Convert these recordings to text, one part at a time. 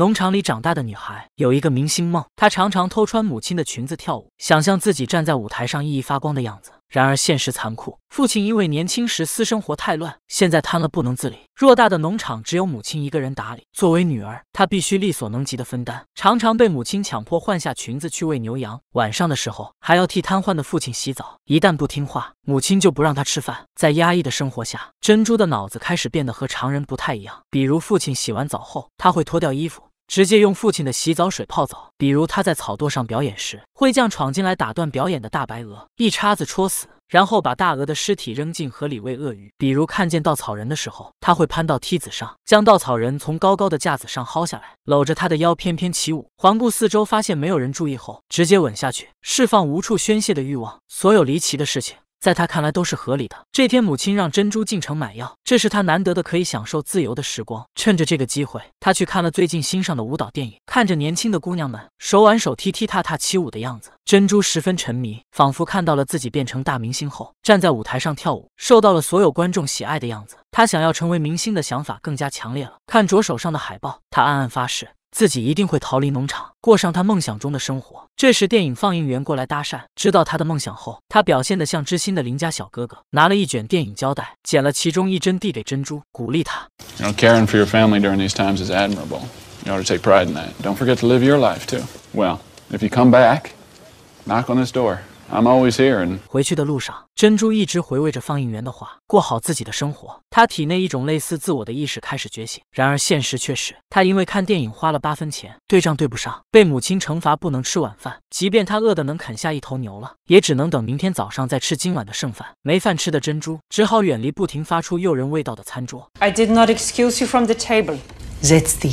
农场里长大的女孩有一个明星梦，她常常偷穿母亲的裙子跳舞，想象自己站在舞台上熠熠发光的样子。然而现实残酷，父亲因为年轻时私生活太乱，现在瘫了不能自理。偌大的农场只有母亲一个人打理，作为女儿，她必须力所能及的分担，常常被母亲强迫换下裙子去喂牛羊。晚上的时候还要替瘫痪的父亲洗澡，一旦不听话，母亲就不让她吃饭。在压抑的生活下，珍珠的脑子开始变得和常人不太一样，比如父亲洗完澡后，他会脱掉衣服。直接用父亲的洗澡水泡澡，比如他在草垛上表演时，会将闯进来打断表演的大白鹅，一叉子戳死，然后把大鹅的尸体扔进河里喂鳄鱼。比如看见稻草人的时候，他会攀到梯子上，将稻草人从高高的架子上薅下来，搂着他的腰翩翩起舞，环顾四周发现没有人注意后，直接吻下去，释放无处宣泄的欲望。所有离奇的事情。在他看来都是合理的。这天，母亲让珍珠进城买药，这是他难得的可以享受自由的时光。趁着这个机会，他去看了最近新上的舞蹈电影，看着年轻的姑娘们手挽手、踢踢踏踏起舞的样子，珍珠十分沉迷，仿佛看到了自己变成大明星后站在舞台上跳舞，受到了所有观众喜爱的样子。他想要成为明星的想法更加强烈了。看着手上的海报，他暗暗发誓。自己一定会逃离农场，过上他梦想中的生活。这时，电影放映员过来搭讪，知道他的梦想后，他表现得像知心的邻家小哥哥，拿了一卷电影胶带，剪了其中一针递给珍珠，鼓励他。I'm always here. 回去的路上，珍珠一直回味着放映员的话，过好自己的生活。他体内一种类似自我的意识开始觉醒。然而现实却是，他因为看电影花了八分钱，对账对不上，被母亲惩罚不能吃晚饭。即便他饿得能啃下一头牛了，也只能等明天早上再吃今晚的剩饭。没饭吃的珍珠只好远离不停发出诱人味道的餐桌。I did not excuse you from the table. That's the.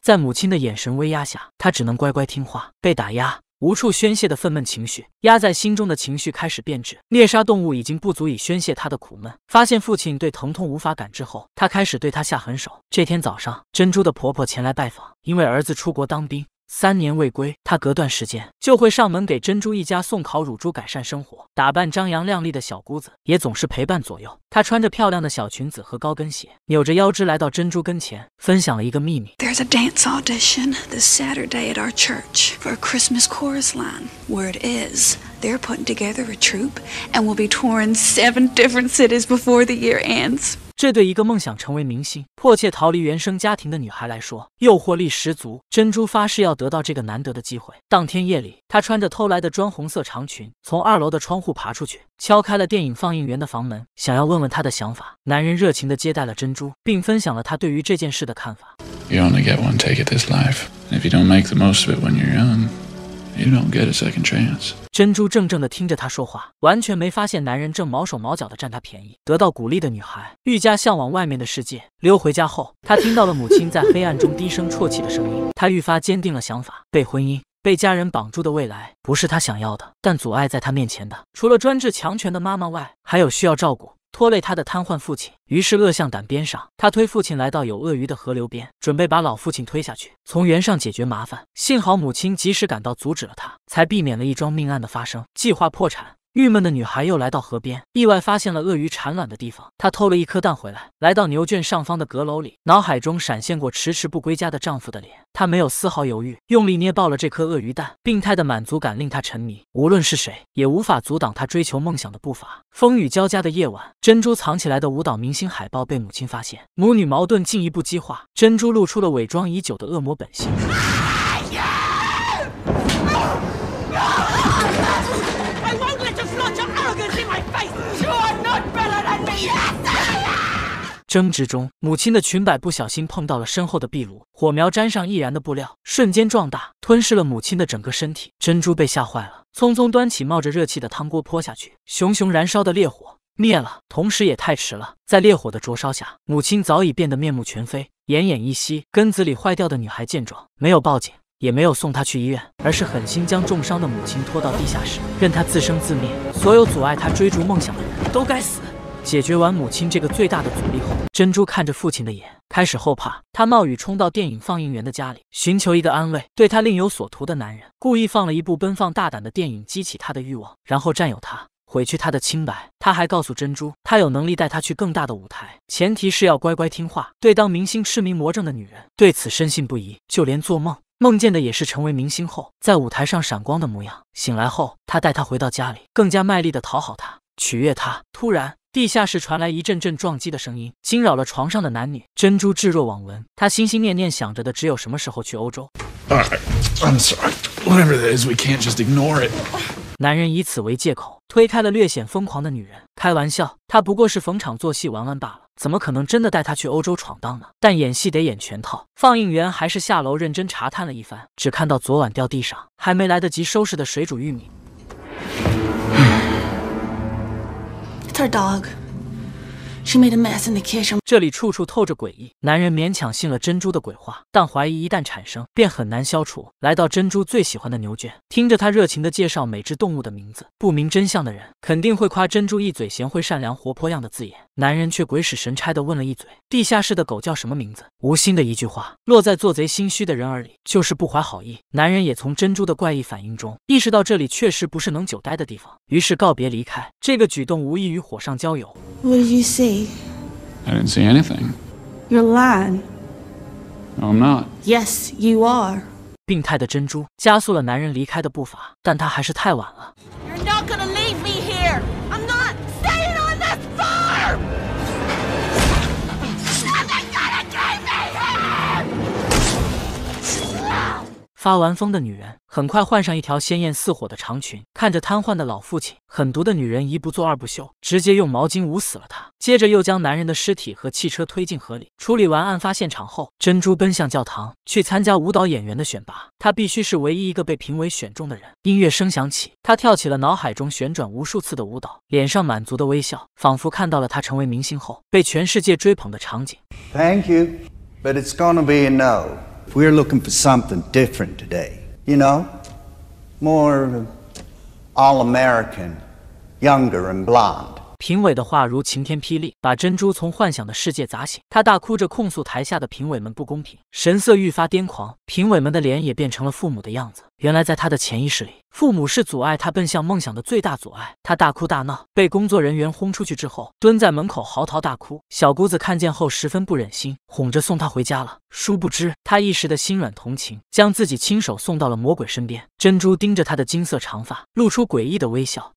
在母亲的眼神威压下，他只能乖乖听话，被打压。无处宣泄的愤懑情绪，压在心中的情绪开始变质。猎杀动物已经不足以宣泄他的苦闷。发现父亲对疼痛无法感知后，他开始对他下狠手。这天早上，珍珠的婆婆前来拜访，因为儿子出国当兵。三年未归，他隔段时间就会上门给珍珠一家送烤乳猪，改善生活。打扮张扬靓丽的小姑子也总是陪伴左右。她穿着漂亮的小裙子和高跟鞋，扭着腰肢来到珍珠跟前，分享了一个秘密。这对一个梦想成为明星、迫切逃离原生家庭的女孩来说，诱惑力十足。珍珠发誓要得到这个难得的机会。当天夜里，她穿着偷来的砖红色长裙，从二楼的窗户爬出去，敲开了电影放映员的房门，想要问问他的想法。男人热情的接待了珍珠，并分享了他对于这件事的看法。珍珠怔怔的听着他说话，完全没发现男人正毛手毛脚的占她便宜。得到鼓励的女孩愈加向往外面的世界。溜回家后，她听到了母亲在黑暗中低声啜泣的声音，她愈发坚定了想法：被婚姻、被家人绑住的未来不是她想要的。但阻碍在她面前的，除了专制强权的妈妈外，还有需要照顾。拖累他的瘫痪父亲，于是恶向胆边上，他推父亲来到有鳄鱼的河流边，准备把老父亲推下去，从源上解决麻烦。幸好母亲及时赶到，阻止了他，才避免了一桩命案的发生，计划破产。郁闷的女孩又来到河边，意外发现了鳄鱼产卵的地方。她偷了一颗蛋回来，来到牛圈上方的阁楼里，脑海中闪现过迟迟不归家的丈夫的脸。她没有丝毫犹豫，用力捏爆了这颗鳄鱼蛋。病态的满足感令她沉迷，无论是谁也无法阻挡她追求梦想的步伐。风雨交加的夜晚，珍珠藏起来的舞蹈明星海报被母亲发现，母女矛盾进一步激化。珍珠露出了伪装已久的恶魔本性。争执中，母亲的裙摆不小心碰到了身后的壁炉，火苗沾上易燃的布料，瞬间壮大，吞噬了母亲的整个身体。珍珠被吓坏了，匆匆端起冒着热气的汤锅泼下去，熊熊燃烧的烈火灭了，同时也太迟了。在烈火的灼烧下，母亲早已变得面目全非，奄奄一息。根子里坏掉的女孩见状，没有报警，也没有送她去医院，而是狠心将重伤的母亲拖到地下室，任她自生自灭。所有阻碍她追逐梦想的人都该死。解决完母亲这个最大的阻力后，珍珠看着父亲的眼，开始后怕。他冒雨冲到电影放映员的家里，寻求一个安慰。对他另有所图的男人，故意放了一部奔放大胆的电影，激起他的欲望，然后占有他，毁去他的清白。他还告诉珍珠，他有能力带他去更大的舞台，前提是要乖乖听话。对当明星痴迷魔怔的女人，对此深信不疑，就连做梦梦见的也是成为明星后在舞台上闪光的模样。醒来后，他带她回到家里，更加卖力的讨好她，取悦她。突然。地下室传来一阵阵撞击的声音，惊扰了床上的男女。珍珠置若罔闻，她心心念念想着的只有什么时候去欧洲。男人以此为借口，推开了略显疯狂的女人。开玩笑，他不过是逢场作戏玩玩罢了，怎么可能真的带她去欧洲闯荡呢？但演戏得演全套。放映员还是下楼认真查探了一番，只看到昨晚掉地上还没来得及收拾的水煮玉米。这里处处透着诡异，男人勉强信了珍珠的鬼话，但怀疑一旦产生，便很难消除。来到珍珠最喜欢的牛圈，听着他热情的介绍每只动物的名字，不明真相的人肯定会夸珍珠一嘴贤惠、善良、活泼样的字眼。男人却鬼使神差的问了一嘴：“地下室的狗叫什么名字？”无心的一句话，落在做贼心虚的人耳里，就是不怀好意。男人也从珍珠的怪异反应中意识到，这里确实不是能久待的地方。于是告别离开，这个举动无异于火上浇油。What did you see? I didn't see anything. You're lying. I'm not. Yes, you are. 病态的珍珠加速了男人离开的步伐，但他还是太晚了。发完疯的女人很快换上一条鲜艳似火的长裙，看着瘫痪的老父亲，狠毒的女人一不做二不休，直接用毛巾捂死了他。接着又将男人的尸体和汽车推进河里，处理完案发现场后，珍珠奔向教堂去参加舞蹈演员的选拔，她必须是唯一一个被评委选中的人。音乐声响起，她跳起了脑海中旋转无数次的舞蹈，脸上满足的微笑，仿佛看到了她成为明星后被全世界追捧的场景。Thank you, but it's gonna be no. We're looking for something different today, you know? More all American, younger and blonde. 评委的话如晴天霹雳，把珍珠从幻想的世界砸醒。他大哭着控诉台下的评委们不公平，神色愈发癫狂。评委们的脸也变成了父母的样子。原来，在他的潜意识里，父母是阻碍他奔向梦想的最大阻碍。他大哭大闹，被工作人员轰出去之后，蹲在门口嚎啕大哭。小姑子看见后十分不忍心，哄着送他回家了。殊不知，他一时的心软同情，将自己亲手送到了魔鬼身边。珍珠盯着他的金色长发，露出诡异的微笑。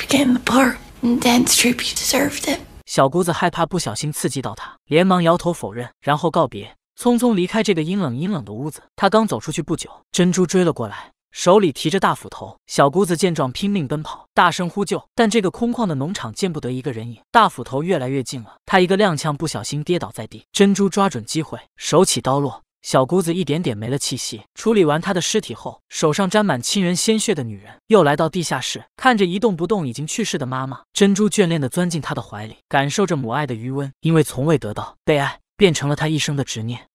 became the dense it. and deserved poor troop you 小姑子害怕不小心刺激到他，连忙摇头否认，然后告别，匆匆离开这个阴冷阴冷的屋子。她刚走出去不久，珍珠追了过来，手里提着大斧头。小姑子见状拼命奔跑，大声呼救，但这个空旷的农场见不得一个人影。大斧头越来越近了，她一个踉跄，不小心跌倒在地。珍珠抓准机会，手起刀落。小姑子一点点没了气息。处理完她的尸体后，手上沾满亲人鲜血的女人又来到地下室，看着一动不动、已经去世的妈妈，珍珠眷恋的钻进她的怀里，感受着母爱的余温。因为从未得到被爱，变成了她一生的执念。